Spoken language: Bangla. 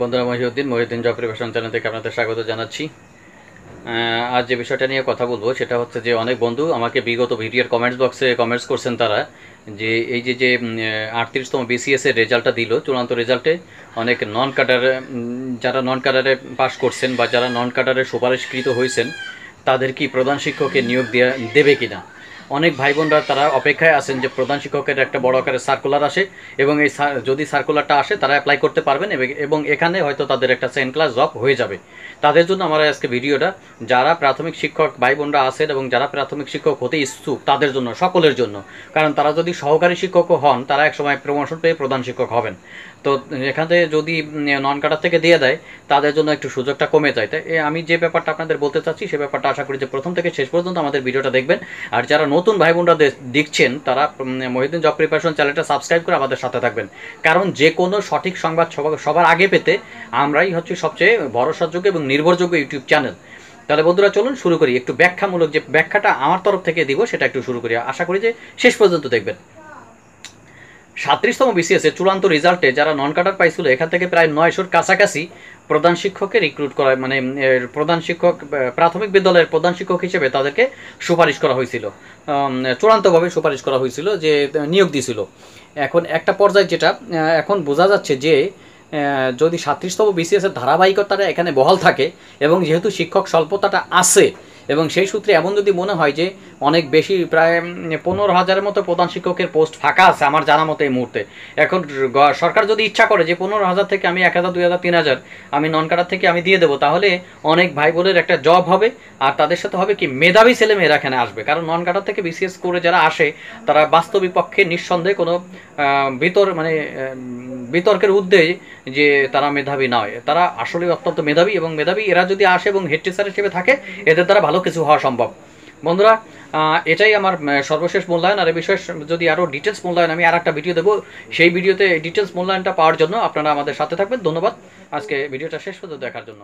বন্ধুরা মহিউদ্দিন মহিউদ্দিন জকরি ভাষণ চ্যানেল থেকে আপনাদের স্বাগত জানাচ্ছি আজ যে বিষয়টা নিয়ে কথা বলবো সেটা হচ্ছে যে অনেক বন্ধু আমাকে বিগত ভিডিওর কমেন্টস বক্সে কমেন্টস করছেন তারা যে এই যে যে আটত্রিশতম বিসিএসের রেজাল্টটা দিল চূড়ান্ত রেজাল্টে অনেক নন কাটারে যারা নন কাটারে পাস করছেন বা যারা নন কাটারে সুপারিশকৃত হয়েছেন তাদের কি প্রধান শিক্ষকের নিয়োগ দেওয়া দেবে কিনা অনেক ভাই বোনরা তারা অপেক্ষায় আছেন যে প্রধান শিক্ষকের একটা বড় আকারের সার্কুলার আসে এবং এই যদি সার্কুলারটা আসে তারা অ্যাপ্লাই করতে পারবেন এবং এখানে হয়তো তাদের একটা সেকেন্ড ক্লাস জব হয়ে যাবে তাদের জন্য আমার আজকে ভিডিওটা যারা প্রাথমিক শিক্ষক ভাই বোনরা আছেন এবং যারা প্রাথমিক শিক্ষক হতে ইচ্ছুক তাদের জন্য সকলের জন্য কারণ তারা যদি সহকারী শিক্ষকও হন তারা একসময় প্রমোশন পেয়ে প্রধান শিক্ষক হবেন তো এখানে যদি নন কাটার থেকে দিয়ে দেয় তাদের জন্য একটু সুযোগটা কমে যায় তাই আমি যে ব্যাপারটা আপনাদের বলতে চাচ্ছি সে ব্যাপারটা আশা করি যে প্রথম থেকে শেষ পর্যন্ত আমাদের ভিডিওটা দেখবেন আর যারা নতুন ভাই বোনরা দেখছেন তারা মহিদিন জব প্রিপারেশন চ্যানেলটা সাবস্ক্রাইব করে আমাদের সাথে থাকবেন কারণ যে কোনো সঠিক সংবাদ সবার আগে পেতে আমরাই হচ্ছে সবচেয়ে ভরসাযোগ্য এবং নির্ভরযোগ্য ইউটিউব চ্যানেল তাহলে বন্ধুরা চলুন শুরু করি একটু ব্যাখ্যামূলক যে ব্যাখ্যাটা আমার তরফ থেকে দিব সেটা একটু শুরু করি আশা করি যে শেষ পর্যন্ত দেখবেন সাত্রিশতম বিসিএসের চূড়ান্ত রেজাল্টে যারা নন কাটার পাইছিল এখান থেকে প্রায় নয়শোর কাছাকাছি প্রধান শিক্ষককে রিক্রুট করা মানে প্রধান শিক্ষক প্রাথমিক বিদ্যালয়ের প্রধান শিক্ষক হিসেবে তাদেরকে সুপারিশ করা হয়েছিল চূড়ান্তভাবে সুপারিশ করা হয়েছিল যে নিয়োগ দিয়েছিল এখন একটা পর্যায়ে যেটা এখন বোঝা যাচ্ছে যে যদি সাত্রিশতম বিসিএসের ধারাবাহিকতাটা এখানে বহাল থাকে এবং যেহেতু শিক্ষক স্বল্পতাটা আছে এবং সেই সূত্রে এমন যদি মনে হয় যে অনেক বেশি প্রায় পনেরো হাজারের মতো প্রধান শিক্ষকের পোস্ট ফাঁকা আছে আমার জানা মতো এই মুহূর্তে এখন সরকার যদি ইচ্ছা করে যে পনেরো হাজার থেকে আমি এক হাজার দুই হাজার তিন হাজার আমি নন কাটার থেকে আমি দিয়ে দেবো তাহলে অনেক ভাই বোনের একটা জব হবে আর তাদের সাথে হবে কি মেধাবী ছেলে মেয়েরা এখানে আসবে কারণ নন কাটার থেকে বিসিএস করে যারা আসে তারা বাস্তবিক পক্ষে নিঃসন্দেহে কোনো ভিতর মানে বিতর্কের ঊর্ধ্বে যে তারা মেধাবী নয় তারা আসলে অত্যন্ত মেধাবী এবং মেধাবী এরা যদি আসে এবং হেড টিচার হিসেবে থাকে এদের দ্বারা ভালো কিছু হওয়া সম্ভব বন্ধুরা এটাই আমার সর্বশেষ মূল্যায়ন আর এ বিষয়ে যদি আরও ডিটেলস মূল্যায়ন আমি আর একটা ভিডিও দেবো সেই ভিডিওতে ডিটেলস মূল্যায়নটা পাওয়ার জন্য আপনারা আমাদের সাথে থাকবেন ধন্যবাদ আজকে ভিডিওটা শেষ পর্যন্ত দেখার জন্য